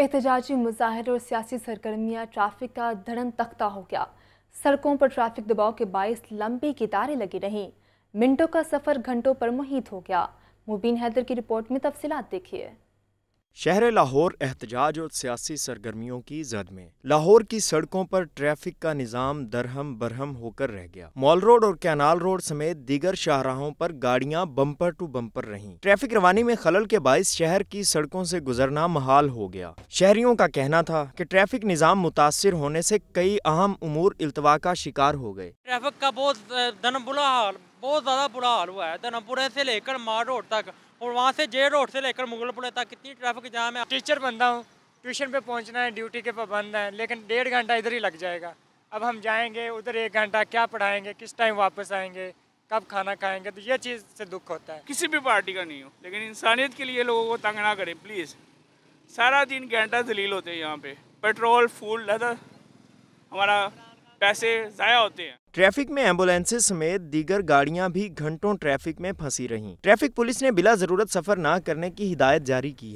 एहतजाजी मुजाहरे और सियासी सरगर्मियाँ ट्रैफिक का धड़न तख्ता हो गया सड़कों पर ट्रैफिक दबाव के बायस लंबी कितारें लगी रहीं मिनटों का सफ़र घंटों पर मुहित हो गया मुबीन हैदर की रिपोर्ट में तफसीत देखिए शहर लाहौर एहतजाज और सियासी सरगर्मियों की जद में लाहौर की सड़कों पर ट्रैफिक का निज़ाम दरहम बरहम होकर रह गया मॉल रोड और कैनाल रोड समेत दीगर शाहराहों पर गाड़ियां बम्पर टू बम्पर रहीं ट्रैफिक रवानी में खलल के बायस शहर की सड़कों से गुजरना महाल हो गया शहरियों का कहना था कि ट्रैफिक निज़ाम मुतासर होने से कई अहम उमूर अल्तवा का शिकार हो गए ट्रैफिक का बहुत बुरा हाल बहुत ज़्यादा बुरा हाल हुआ है धर्मपुरा से लेकर मार रोड तक और वहाँ से जे रोड से लेकर मुगल मुगलपुरा तक कितनी ट्रैफिक जाम है टीचर बंदा हूँ ट्यूशन पे पहुँचना है ड्यूटी के पाबंद है लेकिन डेढ़ घंटा इधर ही लग जाएगा अब हम जाएंगे उधर एक घंटा क्या पढ़ाएंगे किस टाइम वापस आएंगे कब खाना खाएंगे तो ये चीज़ से दुख होता है किसी भी पार्टी का नहीं हो लेकिन इंसानियत के लिए लोगों को तंग ना करें प्लीज़ सारा दिन घंटा दलील होते हैं यहाँ पे पेट्रोल फूल लदर हमारा पैसे ज़ाया होते हैं ट्रैफिक में एम्बुलेंसेज समेत दीगर गाड़ियां भी घंटों ट्रैफिक में फंसी रहीं। ट्रैफिक पुलिस ने बिला जरूरत सफर न करने की हिदायत जारी की